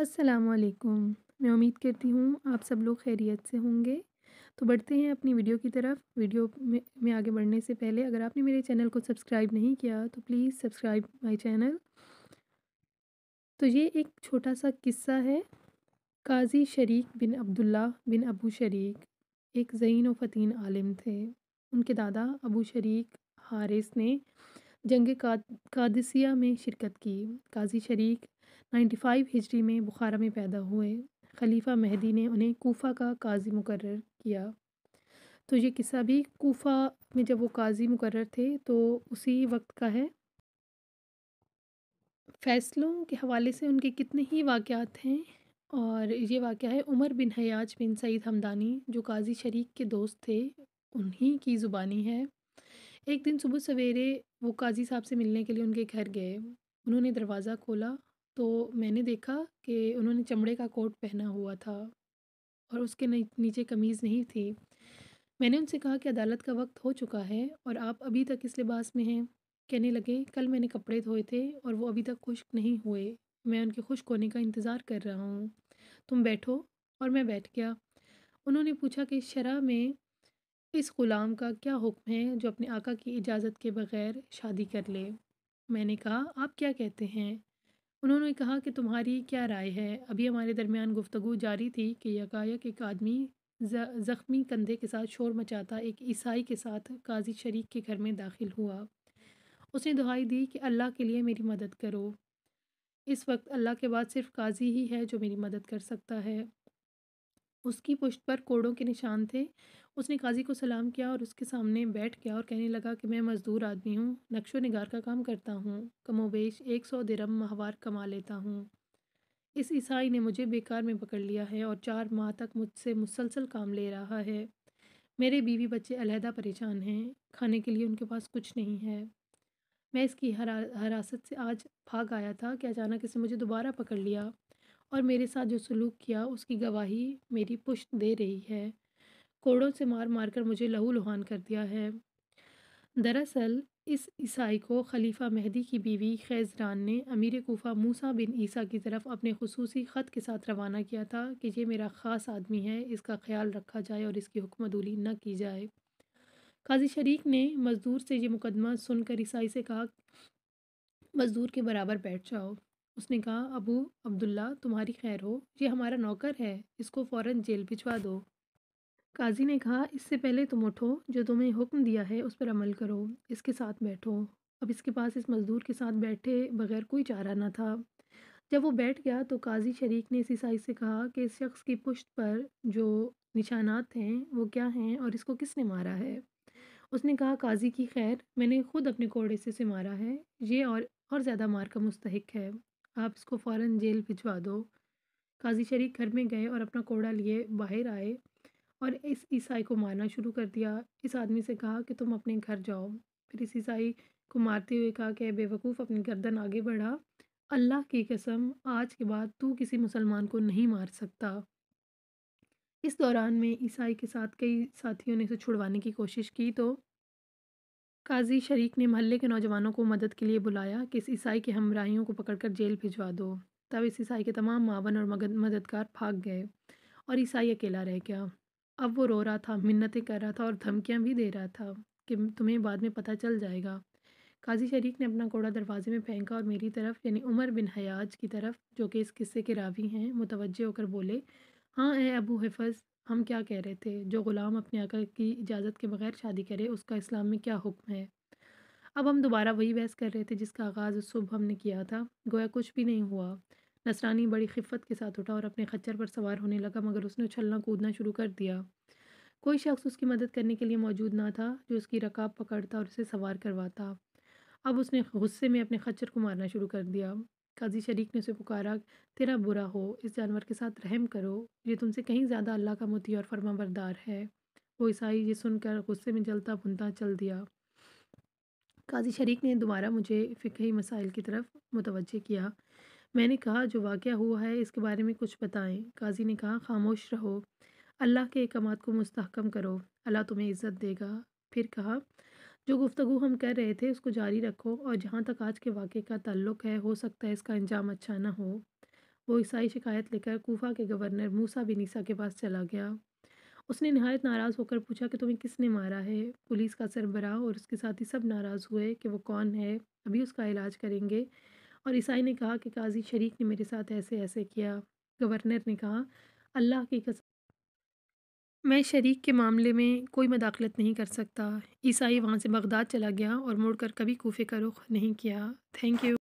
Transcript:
असलकुम मैं उम्मीद करती हूँ आप सब लोग खैरियत से होंगे तो बढ़ते हैं अपनी वीडियो की तरफ वीडियो में, में आगे बढ़ने से पहले अगर आपने मेरे चैनल को सब्सक्राइब नहीं किया तो प्लीज़ सब्सक्राइब माय चैनल तो ये एक छोटा सा किस्सा है काजी शरीक बिन अब्दुल्ला बिन अबू शरीक एक ज़ैन व फ़तीन आलिम थे उनके दादा अबू शरीक हारिस ने जंग कादसिया में शिरकत की काजी शरीक नाइन्टी फाइव हिजरी में बुखारा में पैदा हुए खलीफा महदी ने उन्हें कोफ़ा का काजी मुकर किया तो ये किस्सा भी कोफ़ा में जब वो काजी मुकर थे तो उसी वक्त का है फ़ैसलों के हवाले से उनके कितने ही वाक़ात हैं और ये वाक़ है उमर बिन हयाज बिन सईद हमदानी जो काजी शरीक के दोस्त थे उन्हीं की ज़ुबानी है एक दिन सुबह सवेरे वो काजी साहब से मिलने के लिए उनके घर गए उन्होंने दरवाज़ा खोला तो मैंने देखा कि उन्होंने चमड़े का कोट पहना हुआ था और उसके नीचे कमीज़ नहीं थी मैंने उनसे कहा कि अदालत का वक्त हो चुका है और आप अभी तक इस लिबास में हैं कहने लगे कल मैंने कपड़े धोए थे और वो अभी तक खुश्क नहीं हुए मैं उनके खुश्क होने का इंतज़ार कर रहा हूँ तुम बैठो और मैं बैठ गया उन्होंने पूछा कि शरा में इस ग़ुलाम का क्या हुक्म है जो अपने आका की इजाज़त के बग़ैर शादी कर ले मैंने कहा आप क्या कहते हैं उन्होंने कहा कि तुम्हारी क्या राय है अभी हमारे दरमियान गुफ्तु जारी थी कि यकायक एक आदमी ज़ख्मी कंधे के साथ शोर मचाता एक ईसाई के साथ काजी शरीक के घर में दाखिल हुआ उसने दुहाई दी कि अल्लाह के लिए मेरी मदद करो इस वक्त अल्लाह के बाद सिर्फ काजी ही है जो मेरी मदद कर सकता है उसकी पुष्ट पर कोड़ों के निशान थे उसने काजी को सलाम किया और उसके सामने बैठ गया और कहने लगा कि मैं मज़दूर आदमी हूँ नक्शो नगार का काम करता हूँ कमोबेश एक सौ दिरम माहवार कमा लेता हूँ इस ईसाई ने मुझे बेकार में पकड़ लिया है और चार माह तक मुझसे मुसलसल काम ले रहा है मेरे बीवी बच्चे अलहदा परेशान हैं खाने के लिए उनके पास कुछ नहीं है मैं इसकी हरा हरासत से आज भाग आया था कि अचानक इसने मुझे दोबारा पकड़ लिया और मेरे साथ जो सलूक किया उसकी गवाही मेरी पुष्ट दे रही है कोड़ों से मार मार कर मुझे लहू लुहान कर दिया है दरअसल इस ईसाई को खलीफा मेहदी की बीवी खैजरान ने अमीर कोफा मूसा बिन ईसा की तरफ अपने खसूसी ख़त के साथ रवाना किया था कि ये मेरा ख़ास आदमी है इसका ख्याल रखा जाए और इसकी हुक्मदूली न की जाए काजी शरीक ने मज़दूर से ये मुकदमा सुनकर ईसाई से कहा मज़दूर के बराबर बैठ जाओ उसने कहा अबू अब्दुल्ला तुम्हारी खैर हो ये हमारा नौकर है इसको फ़ौर जेल भिजवा दो काज़ी ने कहा, इससे पहले तुम उठो, जो तुम्हें हुक्म दिया है उस पर अमल करो, इसके साथ बैठो। अब इसके पास इस मज़दूर के साथ बैठे बगैर कोई चारा ना था। जब वो बैठ गया तो काज़ी शरीक ने इस ईसाई से कहा कि इस शख़्स की पुश्त पर जो निशानात हैं, वो क्या हैं और इसको किसने मारा है? उसने कहा, काज़ी की खैर, मैंने खुद अपने कोड़े से इसे मारा है। ये और और ज़्यादा मार का मुस्तक है। आप इसको फ़ौर जेल भिजवा दो। काज़ी शरीक घर में गए और अपना कोड़ा लिए बाहर आए। और इस ईसाई को मारना शुरू कर दिया इस आदमी से कहा कि तुम अपने घर जाओ फिर इस ईसाई को मारते हुए कहा कि बेवकूफ़ अपनी गर्दन आगे बढ़ा अल्लाह की कसम आज के बाद तू किसी मुसलमान को नहीं मार सकता इस दौरान में ईसाई के साथ कई साथियों ने इसे छुड़वाने की कोशिश की तो काजी शरीक ने महल्ले के नौजवानों को मदद के लिए बुलाया कि इस ईसाई के हमराहियों को पकड़कर जेल भिजवा दो तब इस ईसाई के तमाम मावन और मददगार भाग गए और ईसाई अकेला रह गया अब वो रो रहा था मिन्नतें कर रहा था और धमकियां भी दे रहा था कि तुम्हें बाद में पता चल जाएगा काजी शरीक ने अपना कोड़ा दरवाजे में फेंका और मेरी तरफ यानी उमर बिन हयाज की तरफ जो कि इस किस्से के रावी हैं मुतवजह होकर बोले हाँ ए अबू हिफज़ हम क्या कह रहे थे जो ग़ुलाम अपने आका की इजाज़त के बगैर शादी करे उसका इस्लाम में क्या हुक्म है अब हम दोबारा वही बहस कर रहे थे जिसका आगाज़ उस सुबह हमने किया था गोया कुछ भी नहीं हुआ नसरानी बड़ी खिफत के साथ उठा और अपने खच्चर पर सवार होने लगा मगर उसने उछलना कूदना शुरू कर दिया कोई शख्स उसकी मदद करने के लिए मौजूद ना था जो उसकी रकाब पकड़ता और उसे सवार करवाता अब उसने गुस्से में अपने खच्चर को मारना शुरू कर दिया काजी शरीक ने उसे पुकारा तेरा बुरा हो इस जानवर के साथ रहम करो ये तुमसे कहीं ज़्यादा अल्लाह का मुती और फर्मा बरदार है वो ईसाई ये सुनकर गुस्से में जलता भुनता चल दिया काजी शरीक ने दोबारा मुझे फ़िकी मसाइल की तरफ मुतवजह किया मैंने कहा जो वाक़ हुआ है इसके बारे में कुछ बताएं काजी ने कहा खामोश रहो अल्लाह के एकाम को मस्तकम करो अल्लाह तुम्हें इज़्ज़त देगा फिर कहा जो गुफ्तु हम कर रहे थे उसको जारी रखो और जहाँ तक आज के वाक़े का ताल्लुक़ है हो सकता है इसका अंजाम अच्छा ना हो वो ईसाई शिकायत लेकर कोफा के गवर्नर मूसा बिनीसा के पास चला गया उसने नहायत नाराज़ होकर पूछा कि तुम्हें किसने मारा है पुलिस का सरबराह और उसके साथ ही सब नाराज़ हुए कि वो कौन है अभी उसका इलाज करेंगे और ईसाई ने कहा कि काजी शरीक ने मेरे साथ ऐसे ऐसे किया गवर्नर ने कहा अल्लाह की कसम मैं शरीक के मामले में कोई मदाखलत नहीं कर सकता ईसाई वहाँ से बगदाद चला गया और मुड़कर कभी कोफे का रुख नहीं किया थैंक यू